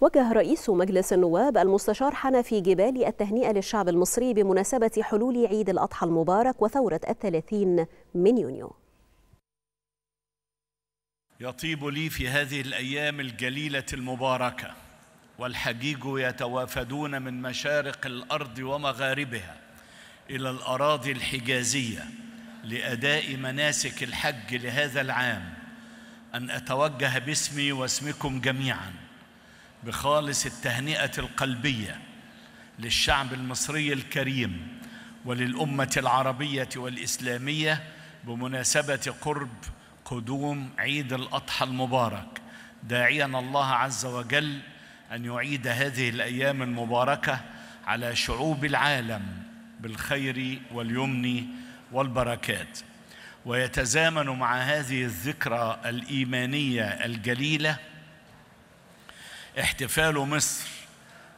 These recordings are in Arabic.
وجه رئيس مجلس النواب المستشار حنفي جبالي التهنئة للشعب المصري بمناسبة حلول عيد الأضحى المبارك وثورة الثلاثين من يونيو يطيب لي في هذه الأيام الجليلة المباركة والحجيج يتوافدون من مشارق الأرض ومغاربها إلى الأراضي الحجازية لأداء مناسك الحج لهذا العام أن أتوجه باسمي واسمكم جميعاً بخالص التهنئة القلبية للشعب المصري الكريم وللأمة العربية والإسلامية بمناسبة قرب قدوم عيد الأضحى المبارك داعيا الله عز وجل أن يعيد هذه الأيام المباركة على شعوب العالم بالخير واليمن والبركات ويتزامن مع هذه الذكرى الإيمانية الجليلة احتفال مصر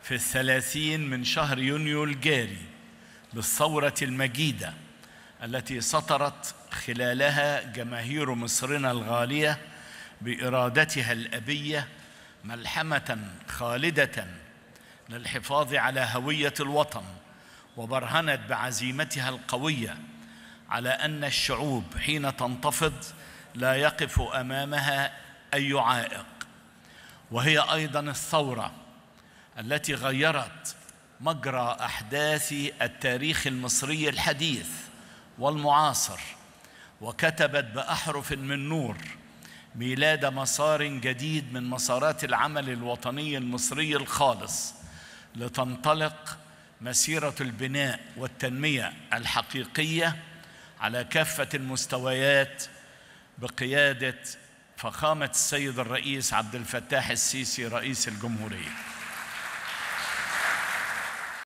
في الثلاثين من شهر يونيو الجاري بالثورة المجيدة التي سطرت خلالها جماهير مصرنا الغالية بإرادتها الأبية ملحمة خالدة للحفاظ على هوية الوطن وبرهنت بعزيمتها القوية على أن الشعوب حين تنتفض لا يقف أمامها أي عائق وهي ايضا الثوره التي غيرت مجرى احداث التاريخ المصري الحديث والمعاصر وكتبت باحرف من نور ميلاد مسار جديد من مسارات العمل الوطني المصري الخالص لتنطلق مسيره البناء والتنميه الحقيقيه على كافه المستويات بقياده فقامت السيد الرئيس عبد الفتاح السيسي رئيس الجمهوريه